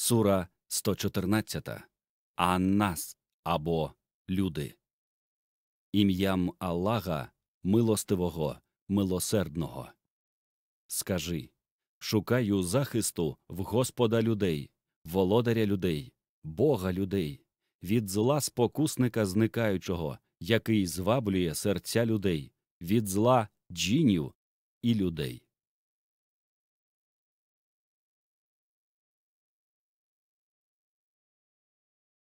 Сура 114. Аннас або Люди. Ім'ям Аллаха милостивого, милосердного. Скажи Шукаю захисту в Господа людей, володаря людей, бога людей, від зла спокусника зникаючого, який зваблює серця людей, від зла джінів і людей.